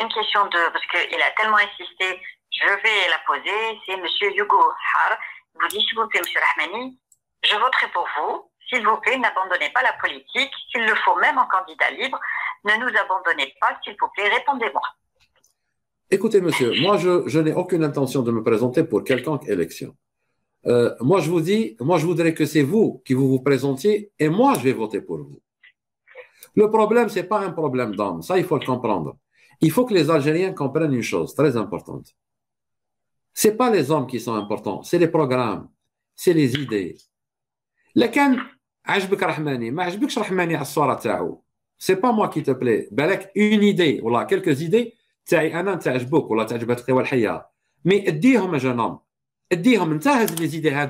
une question de, parce qu'il a tellement insisté, je vais la poser, c'est Monsieur Hugo Har. vous dites, s'il vous plaît, Monsieur Rahmani, je voterai pour vous. S'il vous plaît, n'abandonnez pas la politique. S'il le faut, même en candidat libre, ne nous abandonnez pas. S'il vous plaît, répondez-moi. Écoutez, monsieur, moi, je, n'ai aucune intention de me présenter pour quelconque élection. Euh, moi, je vous dis, moi, je voudrais que c'est vous qui vous vous présentiez et moi, je vais voter pour vous. Le problème, ce n'est pas un problème d'homme. Ça, il faut le comprendre. Il faut que les Algériens comprennent une chose très importante. Ce n'est pas les hommes qui sont importants, c'est les programmes, c'est les idées. Ce c'est pas moi qui te plaît. une idée, ou quelques idées, ou là, mais dis-le, jeune homme, dis-le, tu as des idées,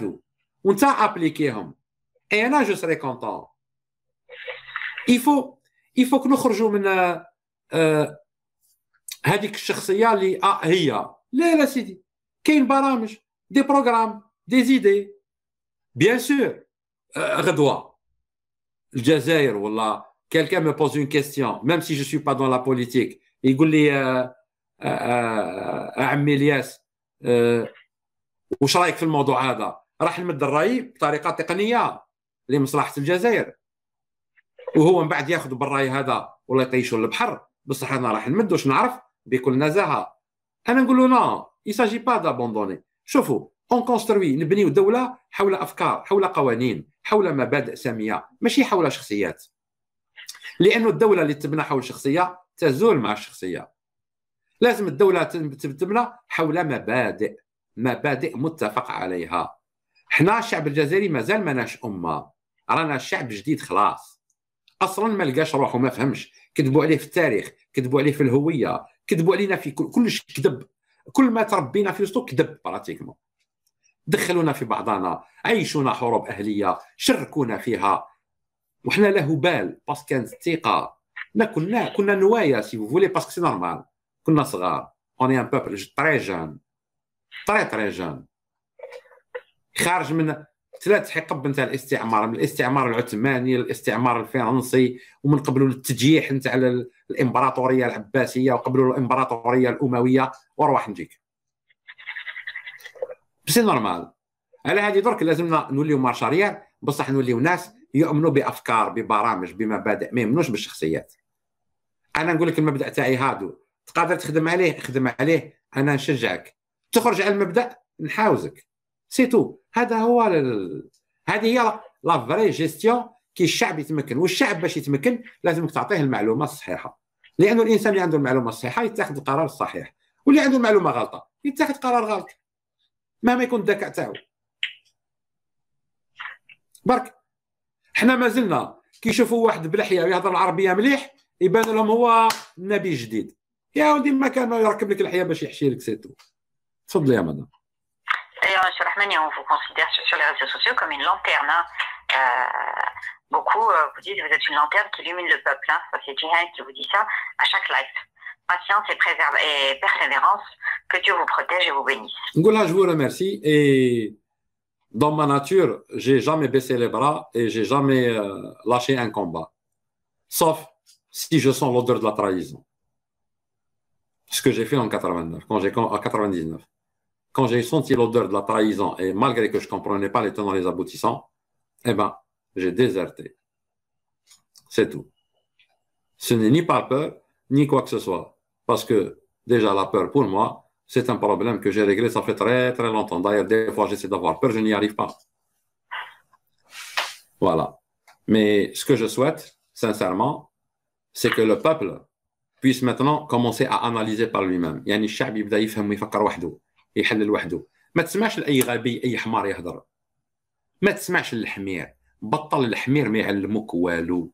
ou tu as appliqué. Et là, je serai content. يفو يفو نخرجوا من آه، هذيك الشخصيه اللي آه هي لا لا سيدي كاين برامج دي بروغرام دي زيدي بيان آه، سور غدوه الجزائر ولا quelqu'un me pose une question, même si je ne suis pas dans la politique, il dit آه، عمي الياس واش رايك في الموضوع هذا؟ راح نمد الراي بطريقه تقنيه لمصلحه الجزائر وهو من بعد ياخذ بالراي هذا ولا يطيشوا للبحر بصح انا راح نمد واش نعرف بكل نزاهه انا نقول له نو يساجي با دابوندوني شوفوا اون كونستروي نبنيو دوله حول افكار حول قوانين حول مبادئ ساميه ماشي حول شخصيات لانه الدوله اللي تبنى حول شخصيه تزول مع الشخصيه لازم الدوله تبنى حول مبادئ مبادئ متفق عليها حنا الشعب الجزائري مازال ماناش امه رانا شعب جديد خلاص اصلا ما لقاش روحه ما فهمش كذبوا عليه في التاريخ كذبوا عليه في الهويه كذبوا علينا في كلش كذب كل ما تربينا في وسطو كذب براتيكمون دخلونا في بعضنا عيشونا حروب اهليه شركونا فيها وحنا له بال باسكو كانت الثقه ما كنا كنا نوايا سي فولي باسكو سي نورمال كنا صغار اوني ان بوبل تري جون تري تري جون خارج من ثلاث حقب نتاع الاستعمار من الاستعمار العثماني للاستعمار الفرنسي ومن قبله التجييح نتاع الامبراطوريه العباسيه وقبله الامبراطوريه الامويه وارواح نجيك بس نورمال على هذه درك لازمنا نوليو مارشاريا بصح نوليو ناس يؤمنوا بافكار ببرامج بمبادئ ما يؤمنوش بالشخصيات انا نقول لك المبدا تاعي هادو تقدر تخدم عليه خدم عليه انا نشجعك تخرج على المبدا نحاوزك سي تو هذا هو ال... هذه هي لا فري جيستيون كي الشعب يتمكن والشعب باش يتمكن لازمك تعطيه المعلومه الصحيحه لانه الانسان اللي عنده المعلومه الصحيحه يتخذ القرار الصحيح واللي عنده المعلومه غلطه يتخذ قرار غلط مهما يكون الذكاء تاعو برك حنا مازلنا كي يشوفوا واحد بلحيه ويهضر العربيه مليح يبان لهم هو نبي جديد يا ولدي ما كان يركب لك الحياه باش يحشي لك سيتو تفضل يا مدام D'ailleurs, Monsieur on vous considère sur, les réseaux sociaux comme une lanterne. Hein. Euh, beaucoup euh, vous disent que vous êtes une lanterne qui illumine le peuple. Hein. c'est Jihad qui vous dit ça à chaque live. Patience et, persévérance. Que Dieu vous protège et vous bénisse. Ngola, je vous remercie. Et dans ma nature, j'ai jamais baissé les bras et j'ai jamais euh, lâché un combat. Sauf si je sens l'odeur de la trahison. Ce que j'ai fait en 89, quand j'ai en 99 quand j'ai senti l'odeur de la trahison, et malgré que je ne comprenais pas les tenants et les aboutissants, eh ben, j'ai déserté. C'est tout. Ce n'est ni par peur, ni quoi que ce soit. Parce que, déjà, la peur, pour moi, c'est un problème que j'ai réglé, ça fait très, très longtemps. D'ailleurs, des fois, j'essaie d'avoir peur, je n'y arrive pas. Voilà. Mais ce que je souhaite, sincèrement, c'est que le peuple puisse maintenant commencer à analyser par lui-même. Yani, يحلل وحده ما تسمعش لاي غبي اي حمار يهضر ما تسمعش للحمير بطل الحمير ما يعلموك والو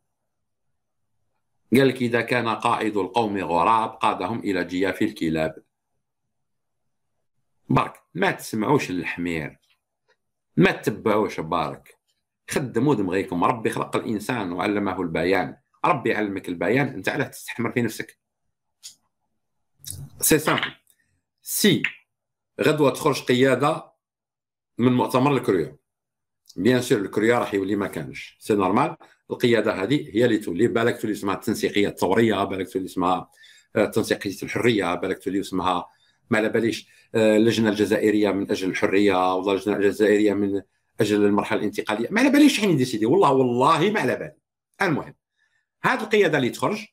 قال اذا كان قائد القوم غراب قادهم الى جياف الكلاب برك ما تسمعوش للحمير ما تتبعوش بارك خدموا دمغيكم ربي خلق الانسان وعلمه البيان ربي علمك البيان انت علاه تستحمر في نفسك سي سامبل سي غدوه تخرج قياده من مؤتمر الكريا بيان سور الكريا راح يولي ما كانش سي نورمال القياده هذه هي اللي تولي بالك تولي اسمها التنسيقيه الثوريه بالك تولي اسمها آه، تنسيقيه الحريه بالك تولي اسمها ما على باليش اللجنه آه، الجزائريه من اجل الحريه ولا اللجنه الجزائريه من اجل المرحله الانتقاليه ما على باليش حين يعني ديسيدي والله والله ما على بالي المهم هذه القياده اللي تخرج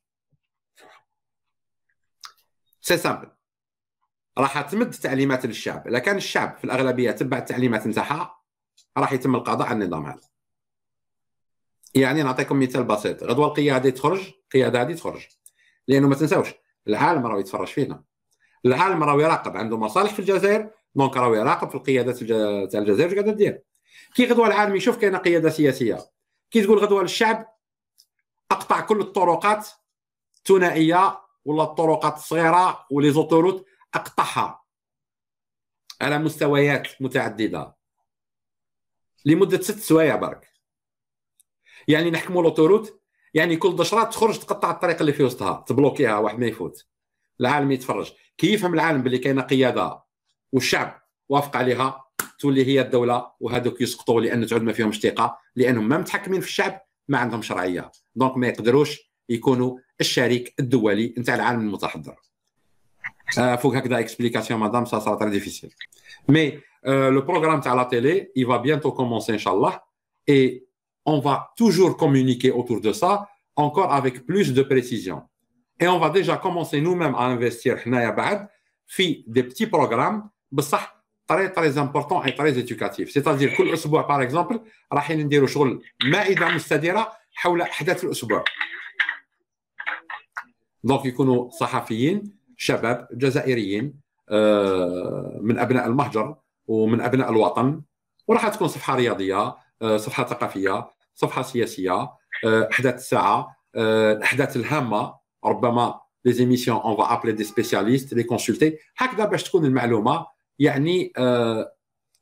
سي سامبل راح تمد تعليمات للشعب اذا كان الشعب في الاغلبيه تبع التعليمات نتاعها راح يتم القضاء على النظام هذا يعني نعطيكم مثال بسيط غدوه القياده تخرج القياده هذه تخرج لانه ما تنساوش العالم راه يتفرج فينا العالم راه يراقب عنده مصالح في الجزائر دونك راه يراقب في القيادات تاع الجزائر قاعده دير كي غدوه العالم يشوف كاين قياده سياسيه كي تقول غدوه للشعب اقطع كل الطرقات الثنائيه ولا الطرقات الصغيره ولي زوتوروت أقطعها على مستويات متعددة لمدة ست سوايع برك يعني نحكموا لوتوروت يعني كل دشرات تخرج تقطع الطريق اللي في وسطها تبلوكيها واحد ما يفوت العالم يتفرج كي يفهم العالم باللي كاينه قياده والشعب وافق عليها تولي هي الدوله وهذوك يسقطوا لان تعود ما فيهمش ثقه لانهم ما متحكمين في الشعب ما عندهم شرعيه دونك ما يقدروش يكونوا الشريك الدولي نتاع العالم المتحضر Il euh, faut que explication, madame, ça sera très difficile. Mais euh, le programme à la télé, il va bientôt commencer, Inch'Allah, et on va toujours communiquer autour de ça, encore avec plus de précision. Et on va déjà commencer nous-mêmes à investir, des petits programmes, très très importants et très éducatif. C'est-à-dire, كل par exemple, رايحين نديروا شغل مائدة مستديرة حول أحداث الأسبوع. Donc, يكونوا صحفيين شباب جزائريين آه، من ابناء المهجر ومن ابناء الوطن وراح تكون صفحه رياضيه آه، صفحه ثقافيه صفحه سياسيه آه، احداث الساعه الاحداث الهامه ربما لي زيميسيون اون فا ابلي دي سبيسياليست لي كونسلتي هكذا باش تكون المعلومه يعني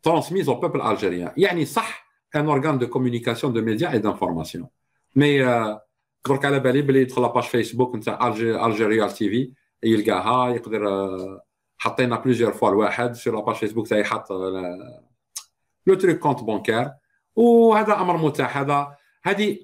ترانسميز او بوبل الجيريان يعني صح ان اورغان دو كومونيكاسيون دو ميديا اي دانفورماسيون مي درك على بالي بلي يدخل لاباج فيسبوك نتاع الجيريا تي في يلقاها يقدر آه، حطينا بليزيور فوا الواحد في لاباج فيسبوك تاعي حط لو تريك كونت بونكير وهذا امر متاح هذا هذه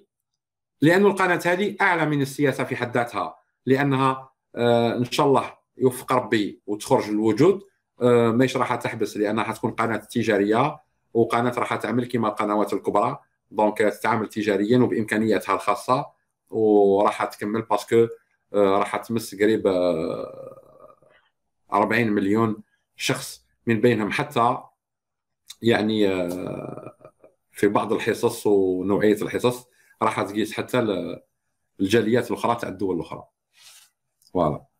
لأن القناه هذه اعلى من السياسه في حد ذاتها لانها آه، ان شاء الله يوفق ربي وتخرج للوجود ماشي آه، ماهيش راح تحبس لانها حتكون قناه تجاريه وقناه راح تعمل كما القنوات الكبرى دونك تتعامل تجاريا وبامكانياتها الخاصه وراح تكمل باسكو آه، راح تمس قريب 40 آه، مليون شخص من بينهم حتى يعني آه، في بعض الحصص ونوعيه الحصص راح تقيس حتى الجاليات الاخرى تاع الدول الاخرى فوالا